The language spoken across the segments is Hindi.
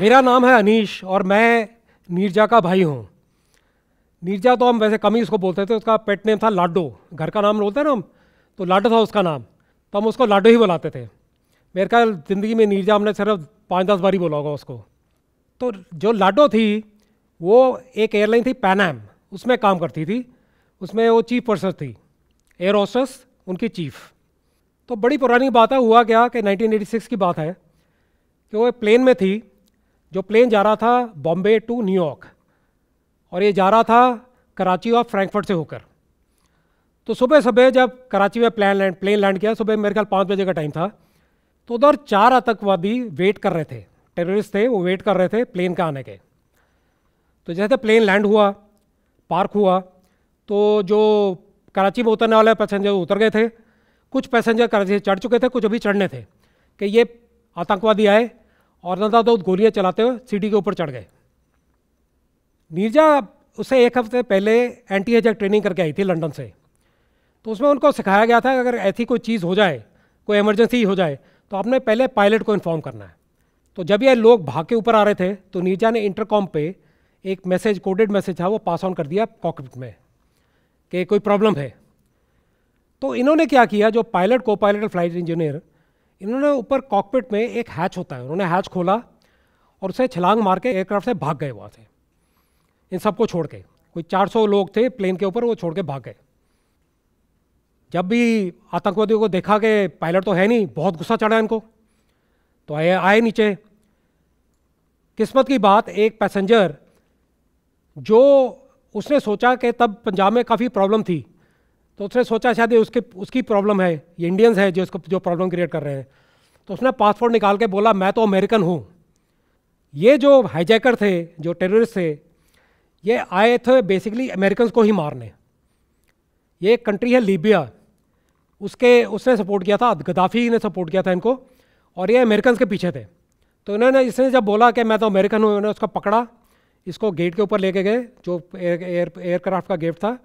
मेरा नाम है अनीश और मैं नीरजा का भाई हूँ नीरजा तो हम वैसे कम ही उसको बोलते थे उसका पेट नेम था लाडो घर का नाम बोलते हैं ना हम तो लाडो था उसका नाम तो हम उसको लाडो ही बुलाते थे मेरे ख्याल ज़िंदगी में नीरजा हमने सिर्फ पाँच दस बार ही बोला होगा उसको तो जो लाडो थी वो एक एयरलाइन थी पैनम उसमें काम करती थी उसमें वो चीफ पर्सन थी एयर होस्टस उनकी चीफ तो बड़ी पुरानी बात है हुआ क्या कि 1986 की बात है कि वो प्लेन में थी जो प्लेन जा रहा था बॉम्बे टू न्यूयॉर्क और ये जा रहा था कराची और फ्रैंकफर्ट से होकर तो सुबह सुबह जब कराची में प्लान लैंड प्लेन लैंड किया सुबह मेरे ख्याल पाँच बजे का टाइम था तो उधर चार आतंकवादी वेट कर रहे थे टेररिस्ट थे वो वेट कर रहे थे प्लेन का आने के तो जैसे प्लेन लैंड हुआ पार्क हुआ तो जो कराची में उतरने वाले पैसेंजर उतर गए थे कुछ पैसेंजर कराची से चढ़ चुके थे कुछ अभी चढ़ने थे कि ये आतंकवादी आए और नंदा दाऊद गोलियां चलाते हुए सीढ़ी के ऊपर चढ़ गए नीरजा उससे एक हफ्ते पहले एंटी एजक ट्रेनिंग करके आई थी लंदन से तो उसमें उनको सिखाया गया था कि अगर ऐसी कोई चीज़ हो जाए कोई इमरजेंसी हो जाए तो आपने पहले पायलट को इन्फॉर्म करना है तो जब ये लोग भाग के ऊपर आ रहे थे तो नीरजा ने इंटरकॉम पे एक मैसेज कोडेड मैसेज था वो पास ऑन कर दिया कॉकपिट में कि कोई प्रॉब्लम है तो इन्होंने क्या किया जो पायलट को पायलट फ्लाइट इंजीनियर इन्होंने ऊपर कॉकपिट में एक हैच होता है उन्होंने हैच खोला और उसे छलांग मार के एयरक्राफ्ट से भाग गए वहाँ से इन सबको छोड़ के कोई 400 लोग थे प्लेन के ऊपर वो छोड़ के भाग गए जब भी आतंकवादियों को देखा कि पायलट तो है नहीं बहुत गुस्सा चढ़ा इनको तो आए आए नीचे किस्मत की बात एक पैसेंजर जो उसने सोचा कि तब पंजाब में काफ़ी प्रॉब्लम थी तो उसने सोचा शायद ये उसके उसकी प्रॉब्लम है ये इंडियंस है जो इसको जो प्रॉब्लम क्रिएट कर रहे हैं तो उसने पासपोर्ट निकाल के बोला मैं तो अमेरिकन हूँ ये जो हाईजैकर थे जो टेररिस्ट थे ये आए थे बेसिकली अमेरिकन को ही मारने ये एक कंट्री है लीबिया उसके उसने सपोर्ट किया था गद्दाफी ने सपोर्ट किया था इनको और ये अमेरिकन के पीछे थे तो इन्होंने इसने जब बोला कि मैं तो अमेरिकन हूँ उन्होंने उसका पकड़ा इसको गेट के ऊपर लेके गए जो एयर एयरक्राफ्ट का गेट था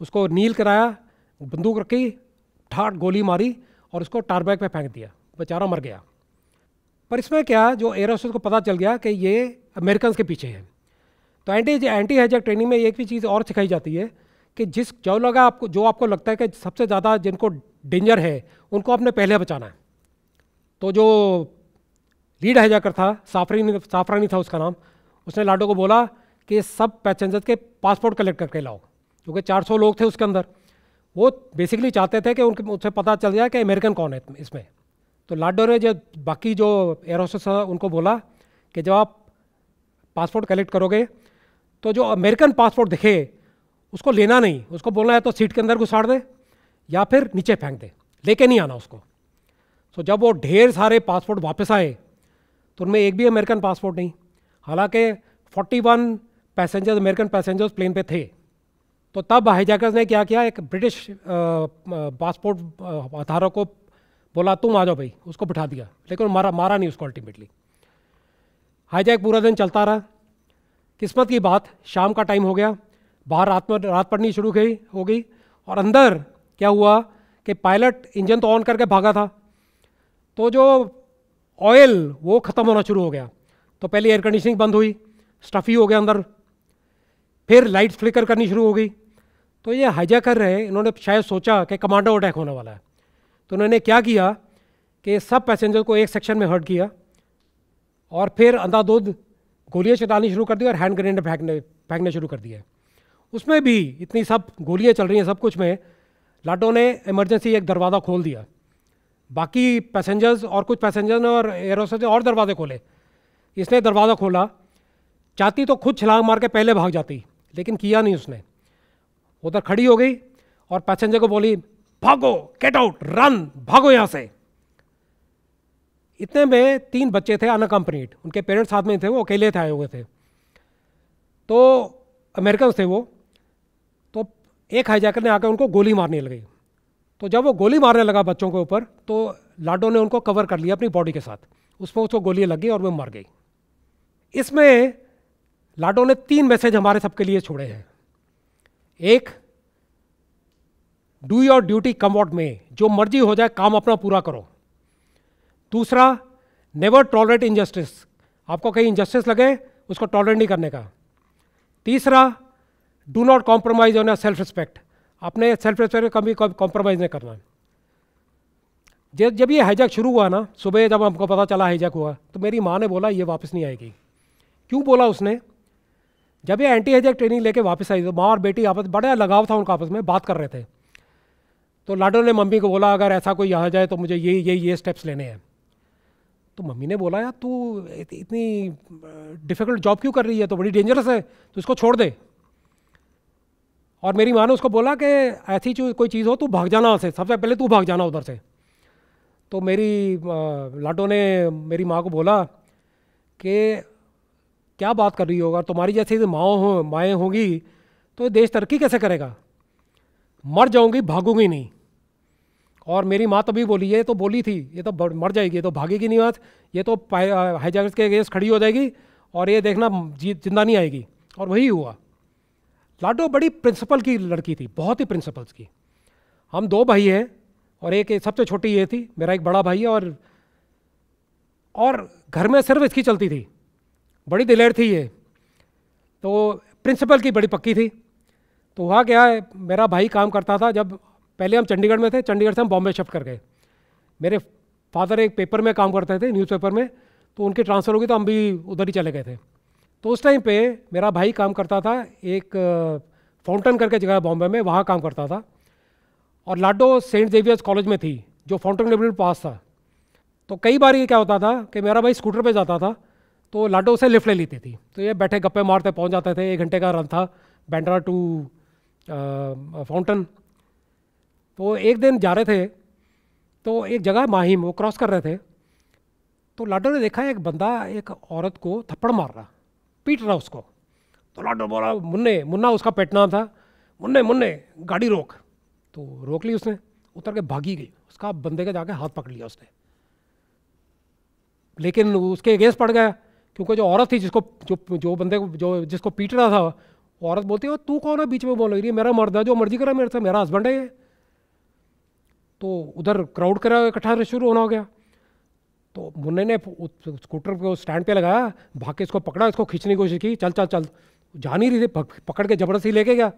उसको नील कराया बंदूक रखी ठाट गोली मारी और उसको टारबैक पर फेंक दिया बेचारा मर गया पर इसमें क्या जो एयर होस्टेस को पता चल गया कि ये अमेरिकन के पीछे है तो एंटी एंटी हाइजैक ट्रेनिंग में एक भी चीज़ और सिखाई जाती है कि जिस जो लगा आपको जो आपको लगता है कि सबसे ज़्यादा जिनको डेंजर है उनको आपने पहले बचाना है तो जो लीड हाइजैकर था साफरी साफरानी था उसका नाम उसने लाडो को बोला कि सब पैसेंजर के पासपोर्ट कलेक्ट करके लाओ क्योंकि 400 लोग थे उसके अंदर वो बेसिकली चाहते थे कि उनके उनसे पता चल जाए कि अमेरिकन कौन है इसमें तो लाडो ने जो बाकी जो एयर होस्टेस था उनको बोला कि जब आप पासपोर्ट कलेक्ट करोगे तो जो अमेरिकन पासपोर्ट दिखे उसको लेना नहीं उसको बोलना है तो सीट के अंदर घुसाड़ दे या फिर नीचे फेंक दे लेके नहीं आना उसको तो जब वो ढेर सारे पासपोर्ट वापस आए तो उनमें एक भी अमेरिकन पासपोर्ट नहीं हालांकि 41 पैसेंजर्स अमेरिकन पैसेंजर्स प्लेन पे थे तो तब हाईजैकर्स ने क्या किया एक ब्रिटिश पासपोर्ट अथारों को बोला तुम आ जाओ भाई उसको बिठा दिया लेकिन मारा मारा नहीं उसको अल्टीमेटली हाईजैक पूरा दिन चलता रहा किस्मत की बात शाम का टाइम हो गया बाहर रात में रात पड़नी शुरू गई हो गई और अंदर क्या हुआ कि पायलट इंजन तो ऑन करके भागा था तो जो ऑयल वो ख़त्म होना शुरू हो गया तो पहले एयर कंडीशनिंग बंद हुई स्टफ़ी हो गया अंदर फिर लाइट फ्लिकर करनी शुरू हो गई तो ये हाइजा कर रहे हैं इन्होंने शायद सोचा कि कमांडो अटैक होने वाला है तो उन्होंने क्या किया कि सब पैसेंजर को एक सेक्शन में हर्ट किया और फिर अंधाधुंध गोलियाँ चटानी शुरू कर दी और हैंड ग्रेनेड फेंकने फेंकने शुरू कर दिए उसमें भी इतनी सब गोलियाँ चल रही हैं सब कुछ में लाटो ने इमरजेंसी एक दरवाज़ा खोल दिया बाकी पैसेंजर्स और कुछ पैसेंजर्स ने और एरोसो ने और दरवाजे खोले इसने दरवाज़ा खोला चाहती तो खुद छलांग मार के पहले भाग जाती लेकिन किया नहीं उसने उधर खड़ी हो गई और पैसेंजर को बोली भागो गेट आउट रन भागो यहाँ से इतने में तीन बच्चे थे अनकंपनीड उनके पेरेंट्स साथ में थे वो अकेले थे आए हुए थे तो अमेरिकन थे वो तो एक हाईजैकर ने आकर उनको गोली मारने लगी तो जब वो गोली मारने लगा बच्चों के ऊपर तो लाडो ने उनको कवर कर लिया अपनी बॉडी के साथ उसमें उसको लग लगी और वो मर गई इसमें लाडो ने तीन मैसेज हमारे सबके लिए छोड़े हैं एक do your duty come what में जो मर्जी हो जाए काम अपना पूरा करो दूसरा नेवर टॉलरेट इनजस्टिस आपको कहीं इनजस्टिस लगे उसको टॉलरेट नहीं करने का तीसरा do not compromise on self respect अपने सेल्फ रिस्पेक्ट कभी कॉम्प्रोमाइज़ नहीं करना जब जब ये हाईजैक शुरू हुआ ना सुबह जब हमको पता चला हाईजैक हुआ तो मेरी माँ ने बोला ये वापस नहीं आएगी क्यों बोला उसने जब ये एंटी हेजक ट्रेनिंग लेके वापस आई तो माँ और बेटी आपस बड़ा लगाव था उनका आपस में बात कर रहे थे तो लाडो ने मम्मी को बोला अगर ऐसा कोई यहाँ जाए तो मुझे ये ये ये स्टेप्स लेने हैं तो मम्मी ने बोला यार तू इतनी डिफ़िकल्ट जॉब क्यों कर रही है तो बड़ी डेंजरस है तो इसको छोड़ दे और मेरी माँ ने उसको बोला कि ऐसी कोई चीज़ हो तू भाग जाना वहाँ से सबसे पहले तू भाग जाना उधर से तो मेरी लाडो ने मेरी माँ को बोला कि क्या बात कर रही होगा तुम्हारी जैसी तो माओ हो माएँ होंगी तो देश तरक्की कैसे करेगा मर जाऊंगी भागूंगी नहीं और मेरी माँ तो भी बोली ये तो बोली थी ये तो मर जाएगी ये तो भागेगी नहीं बात ये तो हाईजैक के अगेंस्ट खड़ी हो जाएगी और ये देखना जीत जिंदा नहीं आएगी और वही हुआ लाडो बड़ी प्रिंसिपल की लड़की थी बहुत ही प्रिंसिपल्स की हम दो भाई हैं और एक सबसे छोटी ये थी मेरा एक बड़ा भाई है और और घर में सिर्फ इसकी चलती थी बड़ी दिलेर थी ये तो प्रिंसिपल की बड़ी पक्की थी तो हुआ क्या है मेरा भाई काम करता था जब पहले हम चंडीगढ़ में थे चंडीगढ़ से हम बॉम्बे शिफ्ट कर गए मेरे फादर एक पेपर में काम करते थे न्यूज़पेपर में तो उनकी ट्रांसफ़र हो गई तो हम भी उधर ही चले गए थे तो उस टाइम पे मेरा भाई काम करता था एक फाउंटन करके जगह बॉम्बे में वहाँ काम करता था और लाडो सेंट जेवियर्स कॉलेज में थी जो फाउंटन लेवल पास था तो कई बार ये क्या होता था कि मेरा भाई स्कूटर पे जाता था तो लाडो उसे लिफ्ट ले लेती थी तो ये बैठे गप्पे मारते पहुंच जाते थे एक घंटे का रन था बैंड्रा टू फाउंटन तो एक दिन जा रहे थे तो एक जगह माहिम वो क्रॉस कर रहे थे तो लाडो ने देखा एक बंदा एक औरत को थप्पड़ मार रहा पीट रहा उसको तो लाडो बोला मुन्ने मुन्ना उसका पेट नाम था मुन्ने मुन्ने गाड़ी रोक तो रोक ली उसने उतर के भागी गई उसका बंदे के जाके हाथ पकड़ लिया उसने लेकिन उसके अगेंस्ट पड़ गया क्योंकि जो औरत थी जिसको जो जो बंदे को जो जिसको पीट रहा था औरत बोलती है तू कौन है बीच में बोल रही है मेरा मर्द है जो मर्जी करा मेरे से मेरा हस्बैंड है ये तो उधर क्राउड करा इकट्ठा शुरू होना हो गया तो मुन्ने ने स्कूटर को स्टैंड पे लगाया भाग के इसको पकड़ा इसको खींचने की कोशिश की चल चल चल जा नहीं रही थी पकड़ के ज़बरदस्ती लेके गया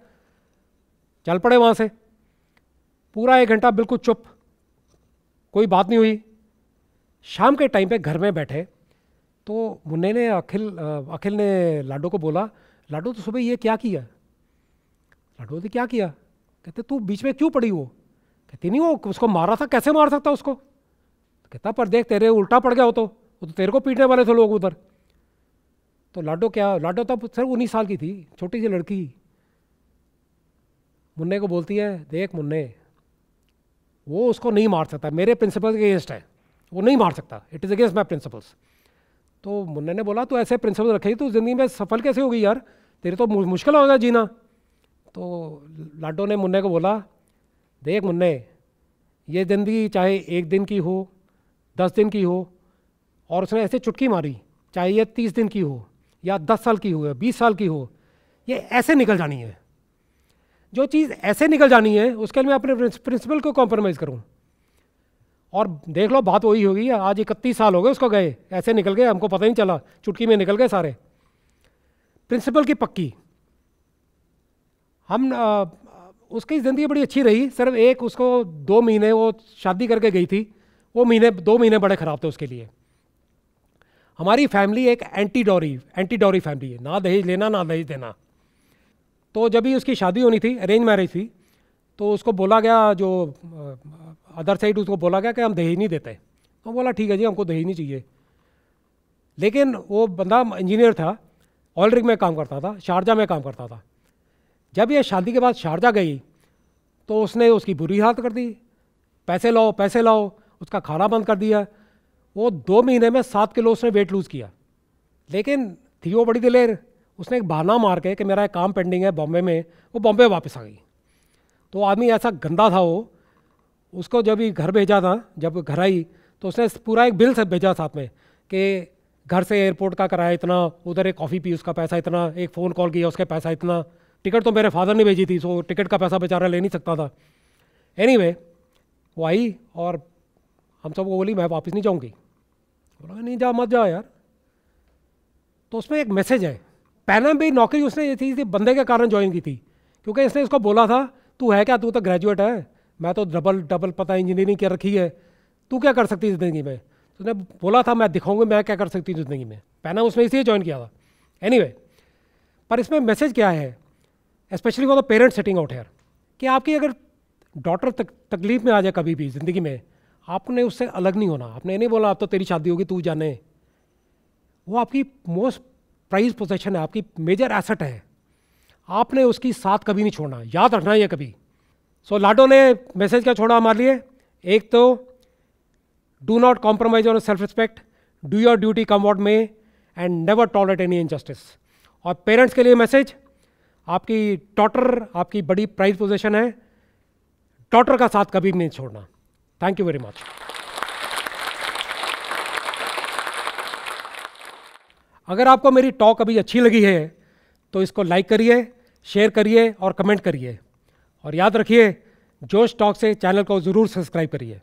चल पड़े वहाँ से पूरा एक घंटा बिल्कुल चुप कोई बात नहीं हुई शाम के टाइम पे घर में बैठे तो मुन्ने ने अखिल अखिल ने लाडो को बोला लाडो तो सुबह ये क्या किया लाडो ने क्या किया कहते तू बीच में क्यों पड़ी वो कहती नहीं वो उसको मारा था कैसे मार सकता उसको कहता पर देख तेरे उल्टा पड़ गया हो तो वो तो तेरे को पीटने वाले थे लोग उधर तो लाडो क्या लाडो तब सर उन्नीस साल की थी छोटी सी लड़की मुन्ने को बोलती है देख मुन्ने वो उसको नहीं मार सकता मेरे प्रिंसिपल के अगेंस्ट है वो नहीं मार सकता it is against my principles तो मुन्ना ने बोला तो ऐसे प्रिंसिपल रखे तो ज़िंदगी में सफल कैसे होगी यार तेरे तो मुश्किल होगा जीना तो लाडो ने मुन्ने को बोला देख मुन्ने ये ज़िंदगी चाहे एक दिन की हो दस दिन की हो और उसने ऐसे चुटकी मारी चाहे ये तीस दिन की हो या दस साल की हो या बीस साल की हो ये ऐसे निकल जानी है जो चीज़ ऐसे निकल जानी है उसके लिए मैं अपने प्रिंसिपल को कॉम्प्रोमाइज़ करूँ और देख लो बात वही होगी आज इकतीस साल हो गए उसको गए ऐसे निकल गए हमको पता नहीं चला चुटकी में निकल गए सारे प्रिंसिपल की पक्की हम आ, उसकी ज़िंदगी बड़ी अच्छी रही सिर्फ एक उसको दो महीने वो शादी करके गई थी वो महीने दो महीने बड़े ख़राब थे उसके लिए हमारी फैमिली एक एंटी डोरी एंटी डोरी फैमिली है ना दहेज लेना ना दहेज देना तो जब भी उसकी शादी होनी थी अरेंज मैरिज थी तो उसको बोला गया जो अदर साइड उसको बोला गया कि हम दहेज नहीं देते तो बोला ठीक है जी हमको दहेज नहीं चाहिए लेकिन वो बंदा इंजीनियर था ऑलरिक में काम करता था शारजा में काम करता था जब ये शादी के बाद शारजा गई तो उसने उसकी बुरी हालत कर दी पैसे लाओ पैसे लाओ उसका खाना बंद कर दिया वो दो महीने में सात किलो उसने वेट लूज़ किया लेकिन थी वो बड़ी दिलेर उसने एक बहाना मार के कि मेरा एक काम पेंडिंग है बॉम्बे में वो बॉम्बे वापस आ गई तो आदमी ऐसा गंदा था वो उसको जब ही घर भेजा था जब घर आई तो उसने पूरा एक बिल से भेजा साथ में कि घर से एयरपोर्ट का कराया इतना उधर एक कॉफ़ी पी उसका पैसा इतना एक फ़ोन कॉल किया उसका पैसा इतना टिकट तो मेरे फादर ने भेजी थी सो टिकट का पैसा बेचारा ले नहीं सकता था एनी वो आई और हम सबको बोली मैं वापस नहीं जाऊँगी बोला नहीं जा मत जा यार तो उसमें एक मैसेज है पहले भी नौकरी उसने ये थी इसी बंदे के कारण ज्वाइन की थी क्योंकि इसने इसको बोला था तू है क्या तू तो ग्रेजुएट है मैं तो डबल डबल पता इंजीनियरिंग कर रखी है तू क्या कर सकती ज़िंदगी में उसने बोला था मैं दिखाऊंगी मैं क्या कर सकती हूँ ज़िंदगी में पहना उसने इसलिए ज्वाइन किया था एनी anyway, पर इसमें मैसेज क्या है स्पेशली वो the parents setting out here कि आपकी अगर डॉटर तक तकलीफ में आ जाए कभी भी ज़िंदगी में आपने उससे अलग नहीं होना आपने नहीं बोला आप तो तेरी शादी होगी तू जाने वो आपकी मोस्ट प्राइज पोजेशन है आपकी मेजर एसेट है आपने उसकी साथ कभी नहीं छोड़ना याद रखना ये कभी सो so, लाडो ने मैसेज क्या छोड़ा हमारे लिए एक तो do not compromise on self respect do your duty come what may and never tolerate any injustice और पेरेंट्स के लिए मैसेज आपकी डॉटर आपकी बड़ी प्राइज पोजिशन है डॉटर का साथ कभी नहीं छोड़ना थैंक यू वेरी मच अगर आपको मेरी टॉक अभी अच्छी लगी है तो इसको लाइक करिए शेयर करिए और कमेंट करिए और याद रखिए जोश टॉक से चैनल को ज़रूर सब्सक्राइब करिए